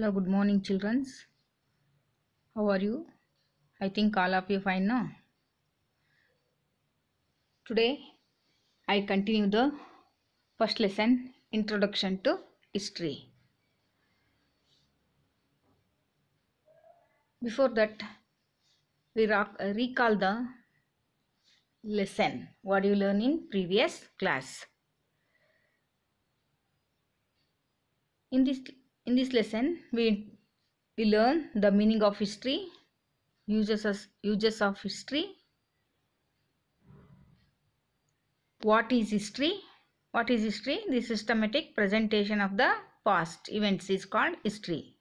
hello good morning children how are you i think all of you fine now today i continue the first lesson introduction to history before that we uh, recall the lesson what you learn in previous class in this in this lesson, we, we learn the meaning of history, uses of, uses of history, what is history, what is history? The systematic presentation of the past events is called history.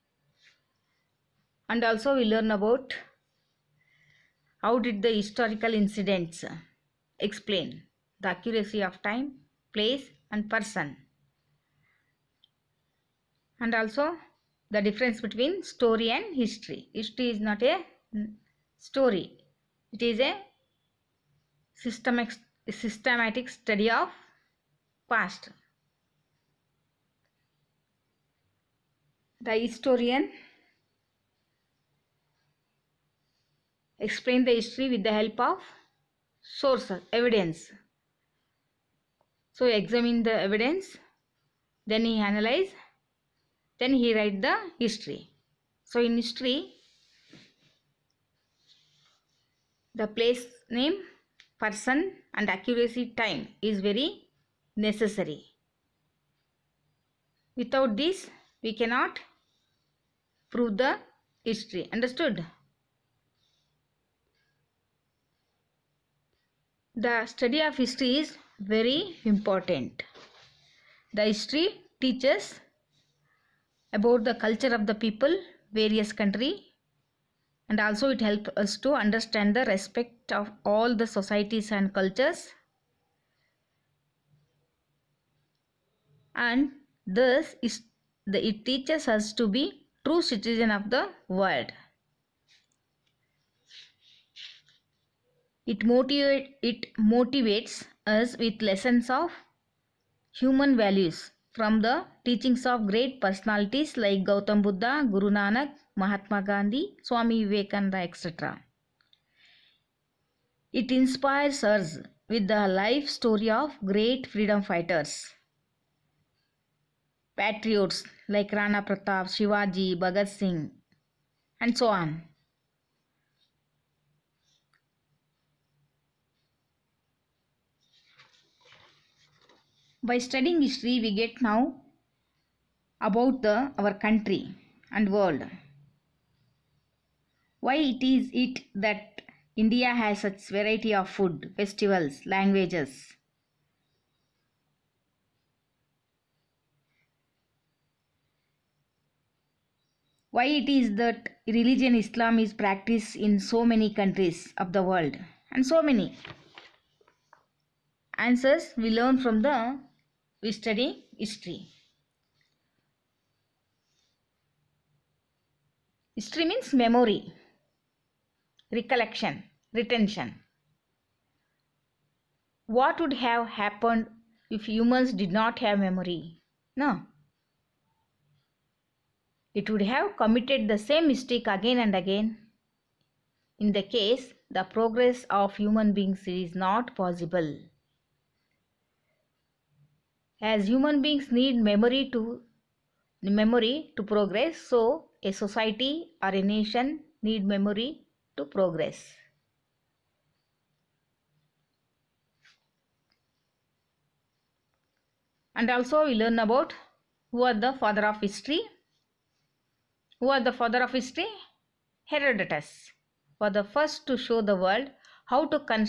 And also we learn about how did the historical incidents uh, explain the accuracy of time, place and person and also the difference between story and history. History is not a story. It is a systematic systematic study of past. The historian explain the history with the help of sources, evidence. So examine the evidence, then he analyze then he write the history so in history the place name person and accuracy time is very necessary without this we cannot prove the history understood the study of history is very important the history teaches about the culture of the people various country and also it helps us to understand the respect of all the societies and cultures and this is the, it teaches us to be true citizen of the world it motivate it motivates us with lessons of human values from the teachings of great personalities like Gautam Buddha, Guru Nanak, Mahatma Gandhi, Swami Vivekananda, etc. It inspires us with the life story of great freedom fighters. Patriots like Rana Pratap, Shivaji, Bhagat Singh, and so on. By studying history, we get now about the, our country and world. Why it is it that India has such variety of food, festivals, languages. Why it is that religion Islam is practiced in so many countries of the world and so many answers we learn from the we study history. History means memory, recollection, retention. What would have happened if humans did not have memory? No. It would have committed the same mistake again and again. In the case, the progress of human beings is not possible as human beings need memory to memory to progress so a society or a nation need memory to progress and also we learn about who are the father of history who are the father of history herodotus was the first to show the world how to con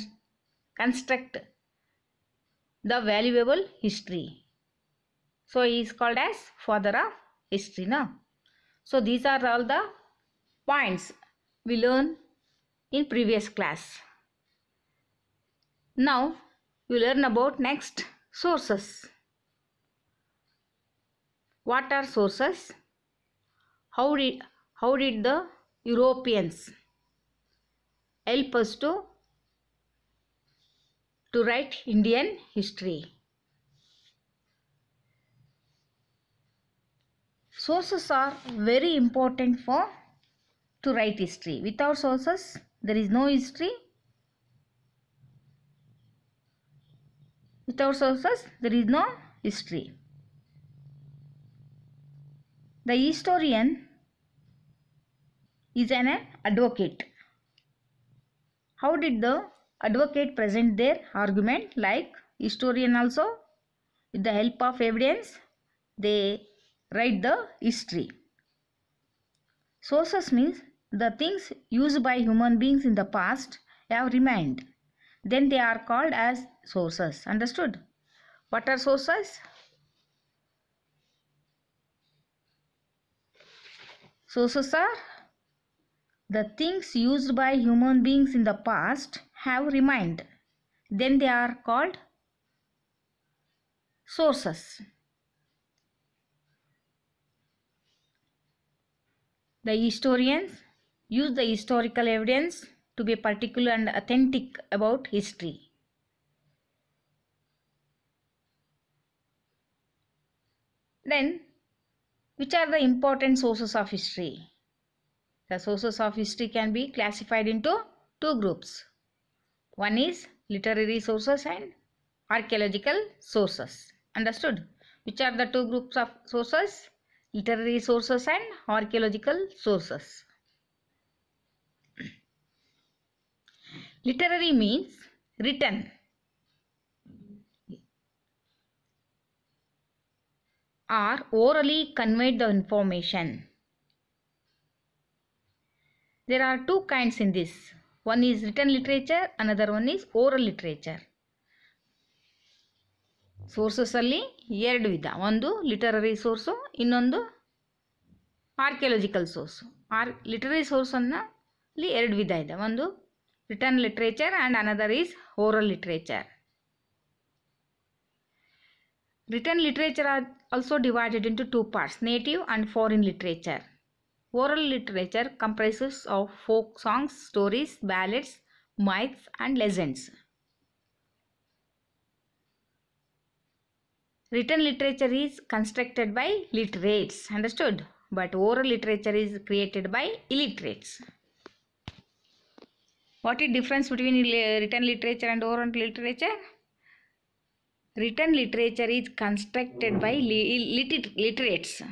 construct the valuable history. So he is called as father of history. Now, So these are all the points we learn in previous class. Now we learn about next sources. What are sources? How did, how did the Europeans help us to to write Indian history. Sources are very important for to write history. Without sources, there is no history. Without sources, there is no history. The historian is an advocate. How did the advocate present their argument like historian also with the help of evidence they write the history sources means the things used by human beings in the past have remained then they are called as sources understood what are sources sources are the things used by human beings in the past have remained then they are called sources the historians use the historical evidence to be particular and authentic about history Then, which are the important sources of history? The sources of history can be classified into two groups. One is literary sources and archaeological sources. Understood? Which are the two groups of sources? Literary sources and archaeological sources. literary means written. Or orally conveyed the information. There are two kinds in this one is written literature another one is oral literature ಸೋರ್ಸಸಲ್ಲಿ ಎರಡು ವಿಧ ಒಂದು literary source ಇನ್ನೊಂದು archaeological source or literary ಸೋರ್ಸನ್ನು ಅಲ್ಲಿ ಎರಡು ವಿಧ ಇದೆ ಒಂದು written literature and another is oral literature written literature are also divided into two parts native and foreign literature Oral literature comprises of folk songs, stories, ballads, myths and legends. Written literature is constructed by literates, understood? But oral literature is created by illiterates. What is difference between written literature and oral literature? Written literature is constructed by literates.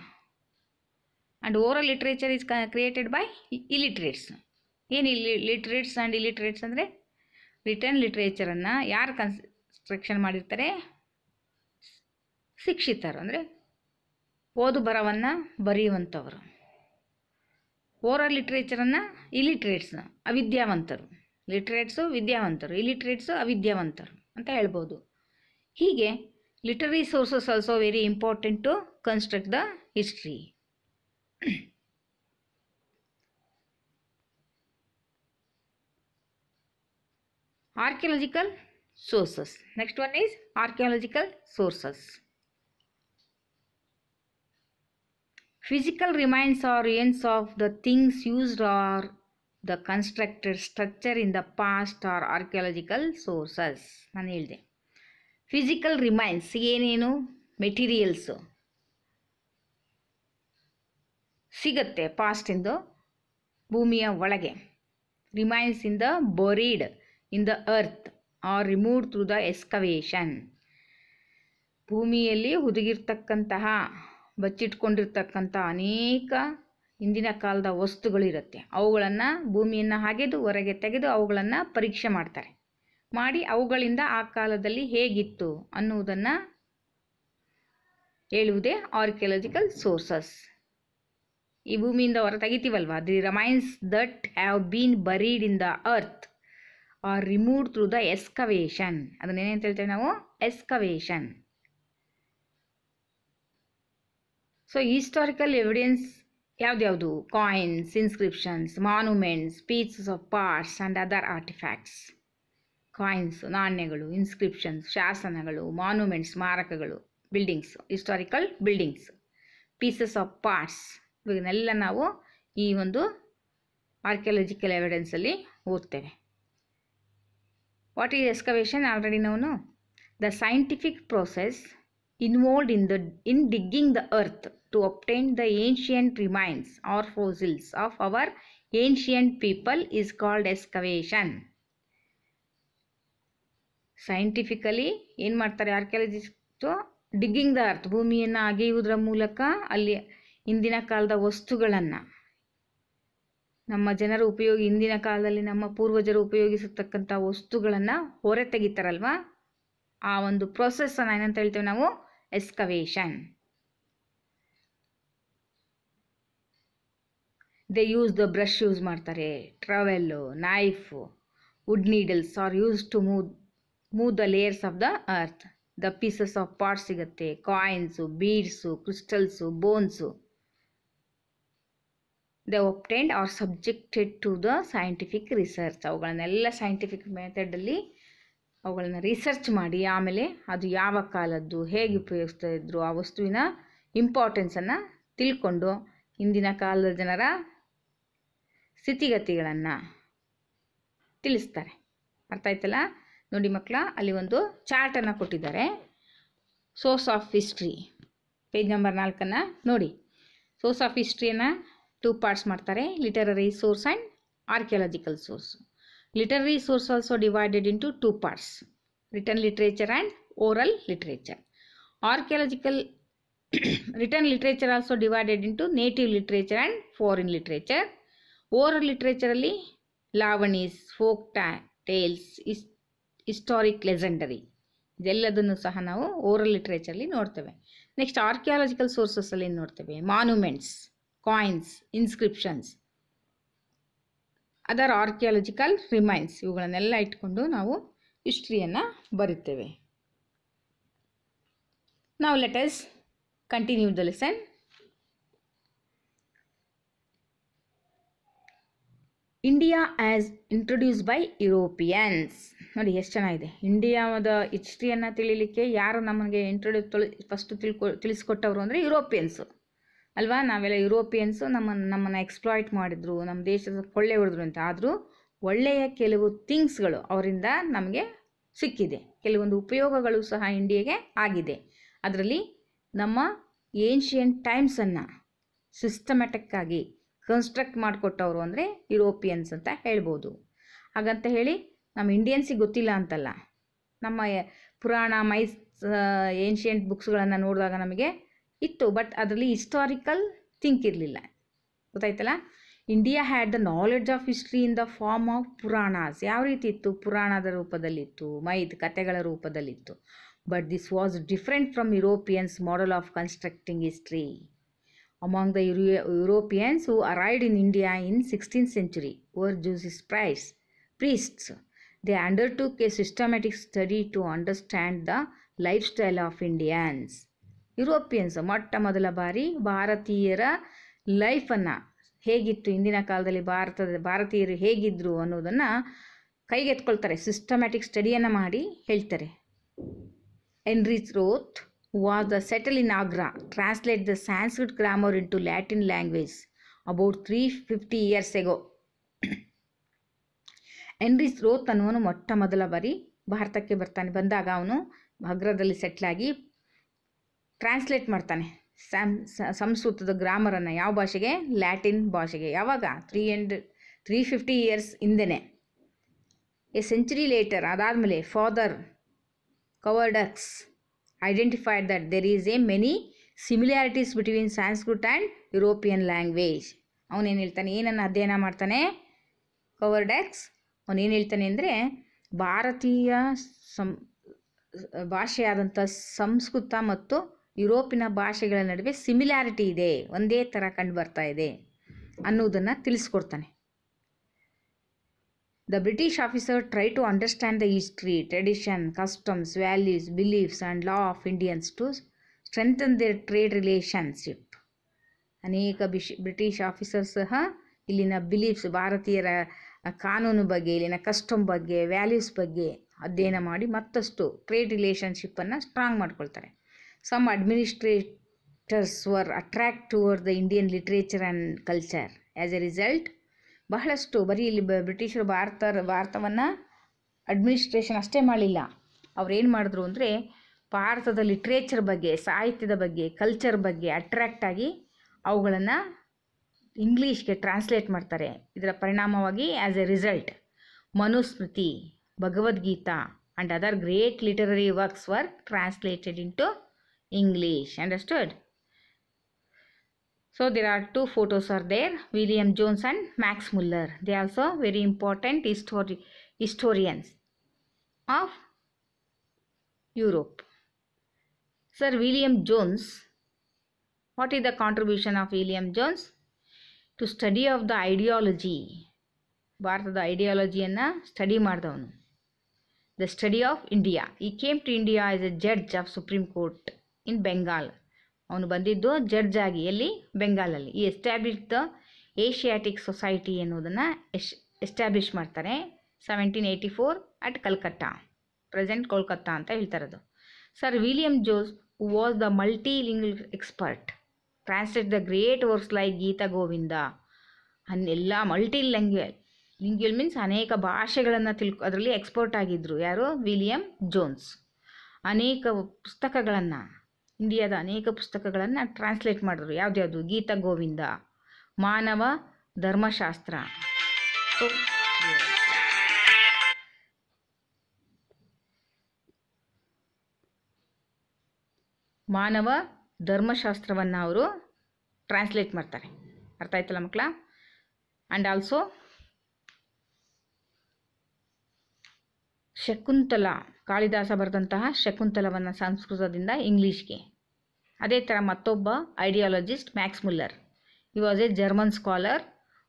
And oral literature is created by illiterates ಏನು ಇಲ್ಲಿ literates and ಇಲಿಟ್ರೇಟ್ಸ್ ಅಂದರೆ return ಲಿಟ್ರೇಚರನ್ನು ಯಾರು construction ಮಾಡಿರ್ತಾರೆ ಶಿಕ್ಷಿತರು ಅಂದರೆ ಓದು ಬರವನ್ನು ಬರೆಯುವಂಥವರು oral ಲಿಟ್ರೇಚರನ್ನು ಇಲಿಟ್ರೇಟ್ಸ್ ಅವಿದ್ಯಾವಂತರು ಲಿಟ್ರೇಟ್ಸು ವಿದ್ಯಾವಂತರು ಇಲಿಟ್ರೇಟ್ಸು ಅವಿದ್ಯಾವಂತರು ಅಂತ ಹೇಳ್ಬೋದು ಹೀಗೆ literary sources also very important to construct the history archaeological sources next one is archaeological sources physical remains or ruins of the things used or the constructed structure in the past or archaeological sources physical remains. Physical remains ಏನೇನು ಸಿಗತ್ತೆ ಪಾಸ್ಟಿಂದು ಭೂಮಿಯ ಒಳಗೆ remains in the buried in the earth or removed through the excavation ಭೂಮಿಯಲ್ಲಿ ಹುದುಗಿರ್ತಕ್ಕಂತಹ ಬಚ್ಚಿಟ್ಕೊಂಡಿರ್ತಕ್ಕಂಥ ಅನೇಕ ಹಿಂದಿನ ಕಾಲದ ವಸ್ತುಗಳಿರುತ್ತೆ ಅವುಗಳನ್ನು ಭೂಮಿಯನ್ನು ಹಾಗೆದು ಹೊರಗೆ ತೆಗೆದು ಅವುಗಳನ್ನು ಪರೀಕ್ಷೆ ಮಾಡ್ತಾರೆ ಮಾಡಿ ಅವುಗಳಿಂದ ಆ ಕಾಲದಲ್ಲಿ ಹೇಗಿತ್ತು ಅನ್ನುವುದನ್ನು ಹೇಳುವುದೇ ಆರ್ಕಿಯಲಜಿಕಲ್ ಸೋರ್ಸಸ್ ಈ ಭೂಮಿಯಿಂದ ಹೊರ ತೆಗಿತೀವಲ್ವ the remains that have been buried in the earth or remove through the excavation ಅದನ್ನೇನಂತ ಹೇಳ್ತೇವೆ ನಾವು ಎಸ್ಕವೇಷನ್ ಸೊ ಹಿಸ್ಟಾರಿಕಲ್ ಎವಿಡೆನ್ಸ್ ಯಾವ್ದ್ಯಾವುದು coins inscriptions monuments pieces of parts and other artifacts coins ನಾಣ್ಯಗಳು ಇನ್ಸ್ಕ್ರಿಪ್ಷನ್ಸ್ ಶಾಸನಗಳು ಮಾನ್ಯುಮೆಂಟ್ಸ್ ಸ್ಮಾರಕಗಳು buildings historical buildings pieces of parts ಇವನ್ನೆಲ್ಲ ನಾವು ಈ ಒಂದು ಆರ್ಕಿಯಾಲಜಿಕಲ್ ಎವಿಡೆನ್ಸಲ್ಲಿ ಓದ್ತೇವೆ ವಾಟ್ ಈಸ್ ಎಸ್ಕವೇಷನ್ ಆಲ್ರೆಡಿ ನಾವು the scientific process involved in the in digging the earth to obtain the ancient remains or fossils of our ancient people is called excavation scientifically ಏನು ಮಾಡ್ತಾರೆ ಆರ್ಕಿಯಾಲಜಿಸ್ಟು digging the earth ಭೂಮಿಯನ್ನು ಅಗೆಯುವುದರ ಮೂಲಕ ಅಲ್ಲಿ ಇಂದಿನ ಕಾಲದ ವಸ್ತುಗಳನ್ನು ನಮ್ಮ ಜನರು ಉಪಯೋಗ ಇಂದಿನ ಕಾಲದಲ್ಲಿ ನಮ್ಮ ಪೂರ್ವಜರು ಉಪಯೋಗಿಸತಕ್ಕಂಥ ವಸ್ತುಗಳನ್ನು ಹೊರೆ ತೆಗಿತಾರಲ್ವಾ ಆ ಒಂದು ಪ್ರೊಸೆಸ್ಸನ್ನು ಏನಂತ ಹೇಳ್ತೇವೆ ನಾವು excavation they use the brush use ಮಾಡ್ತಾರೆ trowel knife wood needles are use to move move the layers of the earth the pieces of pot ಸಿಗುತ್ತೆ coins beads crystals bones they obtained are subjected to the scientific research ಅವುಗಳನ್ನೆಲ್ಲ scientific ಮೆಥಡಲ್ಲಿ ಅವುಗಳನ್ನ research ಮಾಡಿ ಆಮೇಲೆ ಅದು ಯಾವ ಕಾಲದ್ದು ಹೇಗೆ ಉಪಯೋಗಿಸ್ತಾ ಇದ್ದರು ಆ ವಸ್ತುವಿನ ಇಂಪಾರ್ಟೆನ್ಸನ್ನು ತಿಳ್ಕೊಂಡು ಹಿಂದಿನ ಕಾಲದ ಜನರ ಸ್ಥಿತಿಗತಿಗಳನ್ನು ತಿಳಿಸ್ತಾರೆ ಅರ್ಥ ಆಯ್ತಲ್ಲ ನೋಡಿ ಮಕ್ಕಳ ಅಲ್ಲಿ ಒಂದು ಚಾರ್ಟನ್ನು ಕೊಟ್ಟಿದ್ದಾರೆ source of history page number ನಾಲ್ಕನ್ನು ನೋಡಿ ಸೋರ್ಸ್ ಆಫ್ ಹಿಸ್ಟ್ರಿಯನ್ನು ಟೂ ಪಾರ್ಟ್ಸ್ ಮಾಡ್ತಾರೆ literary source and archaeological source literary source also divided into two parts written literature and oral literature archaeological written literature also divided into native literature and foreign literature oral ಲಿಟ್ರೇಚರಲ್ಲಿ ಲಾವಣೀಸ್ folk ಟ್ಯಾ tales is historic legendary ಇದೆಲ್ಲದನ್ನು ಸಹ ನಾವು oral ಲಿಟ್ರೇಚರಲ್ಲಿ ನೋಡ್ತೇವೆ next archaeological ಸೋರ್ಸಸಲ್ಲಿ ನೋಡ್ತೇವೆ monuments coins inscriptions other archaeological remains ಇವುಗಳನ್ನೆಲ್ಲ ಇಟ್ಕೊಂಡು ನಾವು ಹಿಸ್ಟ್ರಿಯನ್ನು ಬರುತ್ತೇವೆ ನಾವು let us continue the lesson India as introduce by Europeans ನೋಡಿ ಎಷ್ಟು ಚೆನ್ನಾಗಿದೆ ಇಂಡಿಯಾದ ಹಿಸ್ಟ್ರಿಯನ್ನು ತಿಳಿಲಿಕ್ಕೆ ಯಾರು ನಮಗೆ ಇಂಟ್ರೊಡ್ಯೂಸ್ ಫಸ್ಟ್ ತಿಳ್ಕೊ ತಿಳಿಸ್ಕೊಟ್ಟವರು ಅಂದರೆ ಯುರೋಪಿಯನ್ಸು ಅಲ್ವಾ ನಾವೆಲ್ಲ ಯುರೋಪಿಯನ್ಸು ನಮ್ಮನ್ನು ನಮ್ಮನ್ನು ಎಕ್ಸ್ಪ್ಲಾಯ್ಟ್ ಮಾಡಿದ್ರು ನಮ್ಮ ದೇಶದ ಕೊಳ್ಳೆ ಹೊಡೆದ್ರು ಅಂತ ಆದರೂ ಒಳ್ಳೆಯ ಕೆಲವು ಥಿಂಗ್ಸ್ಗಳು ಅವರಿಂದ ನಮಗೆ ಸಿಕ್ಕಿದೆ ಕೆಲವೊಂದು ಉಪಯೋಗಗಳು ಸಹ ಇಂಡಿಯಾಗೆ ಆಗಿದೆ ಅದರಲ್ಲಿ ನಮ್ಮ ಏನ್ಷಿಯಂಟ್ ಟೈಮ್ಸನ್ನು ಸಿಸ್ಟಮೆಟಿಕ್ಕಾಗಿ ಕನ್ಸ್ಟ್ರಕ್ಟ್ ಮಾಡಿಕೊಟ್ಟವರು ಅಂದರೆ ಯುರೋಪಿಯನ್ಸ್ ಅಂತ ಹೇಳ್ಬೋದು ಹಾಗಂತ ಹೇಳಿ ನಮ್ಮ ಇಂಡಿಯನ್ಸಿಗೆ ಗೊತ್ತಿಲ್ಲ ಅಂತಲ್ಲ ನಮ್ಮ ಪುರಾಣ ಮೈಸ್ ಏನ್ಷಿಯಂಟ್ ಬುಕ್ಸ್ಗಳನ್ನು ನೋಡಿದಾಗ ನಮಗೆ ಇತ್ತು ಬಟ್ ಅದರಲ್ಲಿ ಹಿಸ್ಟಾರಿಕಲ್ ಥಿಂಕ್ ಇರಲಿಲ್ಲ ಗೊತ್ತಾಯ್ತಲ್ಲ India had the knowledge of history in the form of Puranas ಯಾವ ರೀತಿ ಇತ್ತು ಪುರಾಣದ ರೂಪದಲ್ಲಿತ್ತು ಮೈದ್ ಕಥೆಗಳ ರೂಪದಲ್ಲಿತ್ತು but this was different from Europeans model of constructing history among the euro Europeans who arrived in India in sixteen century or ಜೂಸಿಸ್ price priests they undertook a systematic study to understand the life style of Indians Europeans ಮೊಟ್ಟ ಮೊದಲ ಬಾರಿ ಭಾರತೀಯರ ಲೈಫನ್ನು ಹೇಗಿತ್ತು ಇಂದಿನ ಕಾಲದಲ್ಲಿ ಭಾರತದ ಭಾರತೀಯರು ಹೇಗಿದ್ದರು ಅನ್ನೋದನ್ನು ಕೈಗೆತ್ಕೊಳ್ತಾರೆ ಸಿಸ್ಟಮ್ಯಾಟಿಕ್ ಸ್ಟಡಿಯನ್ನು ಮಾಡಿ ಹೇಳ್ತಾರೆ Henry Roth was the settle in Agra translate the Sanskrit grammar into Latin language about three fifty years ago Henry Roth ಅನ್ನುವನು ಮೊಟ್ಟ ಮೊದಲ ಬಾರಿ ಭಾರತಕ್ಕೆ ಬರ್ತಾನೆ ಬಂದಾಗ ಅವನು ಆಗ್ರಾದಲ್ಲಿ ಸೆಟ್ಲಾಗಿ ಟ್ರಾನ್ಸ್ಲೇಟ್ ಮಾಡ್ತಾನೆ ಸ್ಯಾಮ್ ಸಂಸ್ಕೃತದ ಗ್ರಾಮರನ್ನು ಯಾವ ಭಾಷೆಗೆ ಲ್ಯಾಟಿನ್ ಭಾಷೆಗೆ ಯಾವಾಗ three and three fifty years ಹಿಂದೆನೆ ಎ ಸೆಂಚುರಿ ಲೇಟರ್ ಅದಾದಮೇಲೆ father Coeurdoux identified that there is a many similarities between Sanskrit and European language ಅವನೇನು ಹೇಳ್ತಾನೆ ಏನನ್ನು ಅಧ್ಯಯನ ಮಾಡ್ತಾನೆ ಕವರ್ಡಕ್ಸ್ ಅವನೇನು ಹೇಳ್ತಾನೆ ಅಂದರೆ ಭಾರತೀಯ ಸಂ ಭಾಷೆಯಾದಂಥ ಸಂಸ್ಕೃತ ಮತ್ತು ಯುರೋಪಿನ ಭಾಷೆಗಳ ನಡುವೆ ಸಿಮಿಲ್ಯಾರಿಟಿ ಇದೆ ಒಂದೇ ಥರ ಕಂಡು ಬರ್ತಾ ಇದೆ ಅನ್ನೋದನ್ನು ತಿಳಿಸ್ಕೊಡ್ತಾನೆ the British officer try to understand the history tradition customs values beliefs and law of Indians to strengthen their trade relationship ಅನೇಕ ಬಿಶ್ ಬ್ರಿಟಿಷ್ ಆಫೀಸರ್ ಸಹ ಇಲ್ಲಿನ ಬಿಲೀಫ್ಸ್ ಭಾರತೀಯರ ಕಾನೂನು ಬಗ್ಗೆ ಇಲ್ಲಿನ ಕಸ್ಟಮ್ ಬಗ್ಗೆ ವ್ಯಾಲ್ಯೂಸ್ ಬಗ್ಗೆ ಅಧ್ಯಯನ ಮಾಡಿ ಮತ್ತಷ್ಟು ಟ್ರೇಡ್ ರಿಲೇಷನ್ಶಿಪ್ಪನ್ನು ಸ್ಟ್ರಾಂಗ್ ಮಾಡ್ಕೊಳ್ತಾರೆ Some administrators were attracted toward the Indian literature and culture. As a result ಬಹಳಷ್ಟು ಬರೀ ಇಲ್ಲಿ ಬ್ರಿಟಿಷರು ಭಾರತ ಭಾರತವನ್ನು ಅಡ್ಮಿನಿಸ್ಟ್ರೇಷನ್ ಅಷ್ಟೇ ಮಾಡಲಿಲ್ಲ ಅವ್ರೇನು ಮಾಡಿದ್ರು ಅಂದರೆ ಭಾರತದ ಲಿಟ್ರೇಚರ್ ಬಗ್ಗೆ ಸಾಹಿತ್ಯದ ಬಗ್ಗೆ ಕಲ್ಚರ್ ಬಗ್ಗೆ ಅಟ್ರ್ಯಾಕ್ಟ್ ಆಗಿ ಅವುಗಳನ್ನು ಇಂಗ್ಲೀಷ್ಗೆ ಟ್ರಾನ್ಸ್ಲೇಟ್ ಮಾಡ್ತಾರೆ ಇದರ ಪರಿಣಾಮವಾಗಿ as a result Manusmriti Bhagavad Gita and other great literary works were translated into English. Understood? So there are two photos are there, William Jones and Max Muller. They are also very important histori historians of Europe. Sir William Jones, what is the contribution of William Jones? To study of the ideology, ಭಾರತದ ಐಡಿಯಾಲಜಿಯನ್ನು uh, study? ಮಾಡಿದವನು the study of India. He came to India as a judge of Supreme Court. ಇನ್ ಬೆಂಗಾಲ್ ಅವನು ಬಂದಿದ್ದು judge ಆಗಿ ಎಲ್ಲಿ ಬೆಂಗಾಲಲ್ಲಿ ಈ establish the Asiatic Society ಎನ್ನುವುದನ್ನು ಎಶ್ establish ಮಾಡ್ತಾರೆ seventeen eighty four at Calcutta present Kolkata ಅಂತ ಹೇಳ್ತಾರದು ಸರ್ ವಿಲಿಯಂ ಜೋಸ್ who was the multilingual expert translate the great works like Gita Govinda ಅನ್ನೆಲ್ಲ ಮಲ್ಟಿ ಲ್ಯಾಂಗ್ವೇಜ್ ಲಿಂಗ್ವಲ್ ಮೀನ್ಸ್ ಅನೇಕ ಭಾಷೆಗಳನ್ನು ತಿಳ್ಕೊ ಅದರಲ್ಲಿ ಎಕ್ಸ್ಪರ್ಟ್ ಆಗಿದ್ದರು ಯಾರು ವಿಲಿಯಂ ಜೋನ್ಸ್ ಅನೇಕ ಪುಸ್ತಕಗಳನ್ನು ಇಂಡಿಯಾದ ಅನೇಕ ಪುಸ್ತಕಗಳನ್ನು ಟ್ರಾನ್ಸ್ಲೇಟ್ ಮಾಡಿದ್ರು ಯಾವುದ್ಯಾವುದು ಗೀತ ಗೋವಿಂದ ಮಾನವ ಧರ್ಮಶಾಸ್ತ್ರ ಮಾನವ ಧರ್ಮಶಾಸ್ತ್ರವನ್ನು ಅವರು ಟ್ರಾನ್ಸ್ಲೇಟ್ ಮಾಡ್ತಾರೆ ಅರ್ಥ ಆಯ್ತಲ್ಲ ಮಕ್ಕಳ ಆ್ಯಂಡ್ ಆಲ್ಸೋ ಶಕುಂತಲ ಕಾಳಿದಾಸ ಬರೆದಂತಹ ಶಕುಂತಲವನ್ನು ಸಂಸ್ಕೃತದಿಂದ ಇಂಗ್ಲೀಷ್ಗೆ ಅದೇ ಥರ ಮತ್ತೊಬ್ಬ ideologist Max Muller he was a German scholar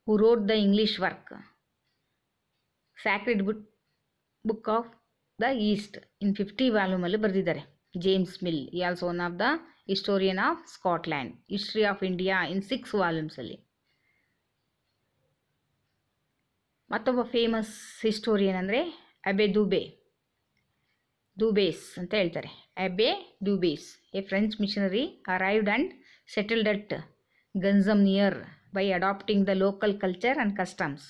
who wrote the English work sacred book book of the East in fifty ವ್ಯಾಲ್ಯೂಮಲ್ಲಿ ಬರೆದಿದ್ದಾರೆ James Mill he also one of the historian of Scotland history of India in six ವಾಲ್ಯೂಮ್ಸಲ್ಲಿ ಮತ್ತೊಬ್ಬ famous historian ಅಂದರೆ Abbe Dubois Dubois ಅಂತ ಹೇಳ್ತಾರೆ Abbe Dubois a French missionary arrived and settled at Ganjam near by adapting the local culture and customs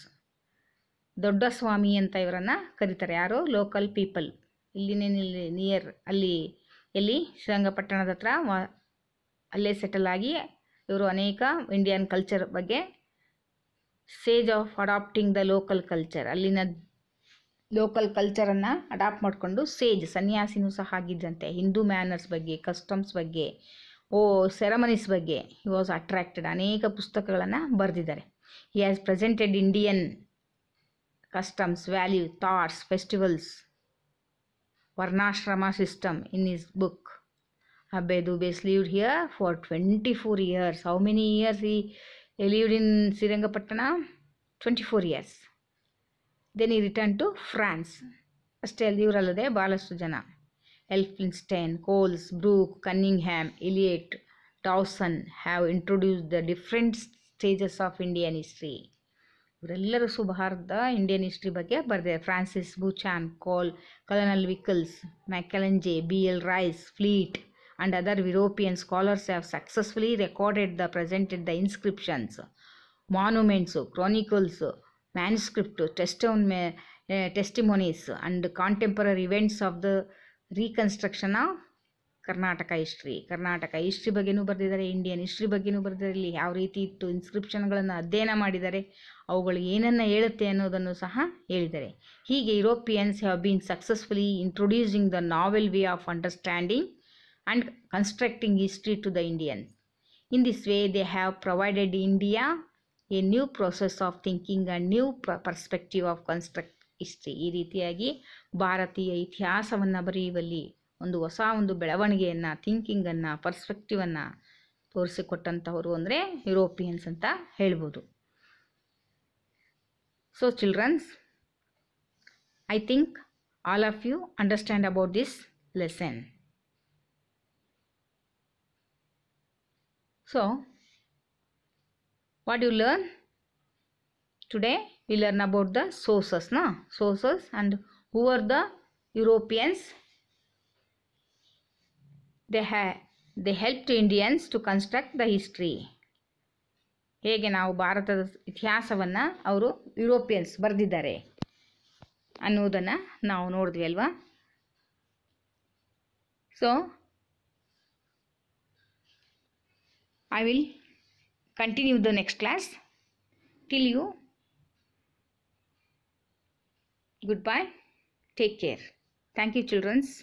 ದೊಡ್ಡ ಸ್ವಾಮಿ ಅಂತ ಇವರನ್ನು ಕರೀತಾರೆ ಯಾರು ಲೋಕಲ್ ಪೀಪಲ್ ಇಲ್ಲಿನೇ ನಿಯರ್ ಅಲ್ಲಿ ಎಲ್ಲಿ ಶ್ರೀರಂಗಪಟ್ಟಣದ ಹತ್ರ ಅಲ್ಲೇ ಸೆಟಲ್ ಆಗಿ ಇವರು ಅನೇಕ ಇಂಡಿಯನ್ ಕಲ್ಚರ್ ಬಗ್ಗೆ sage of adapting the local culture ಅಲ್ಲಿನ ಲೋಕಲ್ ಕಲ್ಚರನ್ನು ಅಡಾಪ್ಟ್ ಮಾಡಿಕೊಂಡು ಸೇಜ್ ಸನ್ಯಾಸಿನೂ ಸಹ ಆಗಿದ್ದಂತೆ ಹಿಂದೂ ಮ್ಯಾನರ್ಸ್ ಬಗ್ಗೆ ಕಸ್ಟಮ್ಸ್ ಬಗ್ಗೆ ಓ ಸೆರೆಮನೀಸ್ ಬಗ್ಗೆ ಹಿ ವಾಸ್ ಅಟ್ರಾಕ್ಟೆಡ್ ಅನೇಕ ಪುಸ್ತಕಗಳನ್ನು ಬರೆದಿದ್ದಾರೆ he has presented Indian customs value thoughts festivals varnashrama system in his book Abbe Dubois lived here for twenty four years how many years he lived in Srirangapatna twenty four years Then he returned to France. Estelle Duralade, Balasujana, Elphinstein, Coles, Brooke, Cunningham, Eliot, towson have introduced the different stages of Indian history. ಇವರೆಲ್ಲರೂ ಸುಭಾರದ Indian history ಬಗ್ಗೆ ಬರೆದಿದೆ Francis Buchanan ಕೋಲ್ colonel ವಿಕಲ್ಸ್ Mackenzie B L Rice Fleet and other European scholars have successfully the the presented the inscriptions monuments chronicles ಟೆಸ್ಟೌನ್ testimon eh, testimonies, and contemporary events of the reconstruction of Karnataka history Karnataka history ಬಗ್ಗೆನೂ ಬರೆದಿದ್ದಾರೆ Indian history ಬಗ್ಗೆನೂ ಬರೆದಿದ್ದಾರೆ ಇಲ್ಲಿ ಯಾವ ರೀತಿ ಇತ್ತು ಇನ್ಸ್ಕ್ರಿಪ್ಷನ್ಗಳನ್ನು ಅಧ್ಯಯನ ಮಾಡಿದ್ದಾರೆ ಅವುಗಳು ಏನನ್ನು ಹೇಳುತ್ತೆ ಅನ್ನೋದನ್ನು ಸಹ ಹೇಳಿದ್ದಾರೆ ಹೀಗೆ Europeans have been successfully introducing the novel way of understanding and constructing history to the Indians in this way they have provided India a new process of thinking and new perspective of construct history ಈ ರೀತಿಯಾಗಿ ಭಾರತೀಯ ಇತಿಹಾಸವನ್ನು ಬರೆಯುವಲ್ಲಿ ಒಂದು ಹೊಸ ಒಂದು ಬೆಳವಣಿಗೆಯನ್ನು ಥಿಂಕಿಂಗನ್ನು ಪರ್ಸ್ಪೆಕ್ಟಿವನ್ನು ತೋರಿಸಿಕೊಟ್ಟಂಥವರು ಅಂದರೆ Europeans ಅಂತ ಹೇಳ್ಬೋದು so childrens I think all of you understand about this lesson so what you learn today we learn about the sources na sources and who are the europeans they have they helped indians to construct the history hege naavu ಭಾರತದ ಇತಿಹಾಸವನ್ನು avaru europeans bardiddare ಅನ್ನೋದನ್ನು naavu ನೋಡಿದ್ವಿ alva so i will continue the next class till you goodbye take care thank you childrens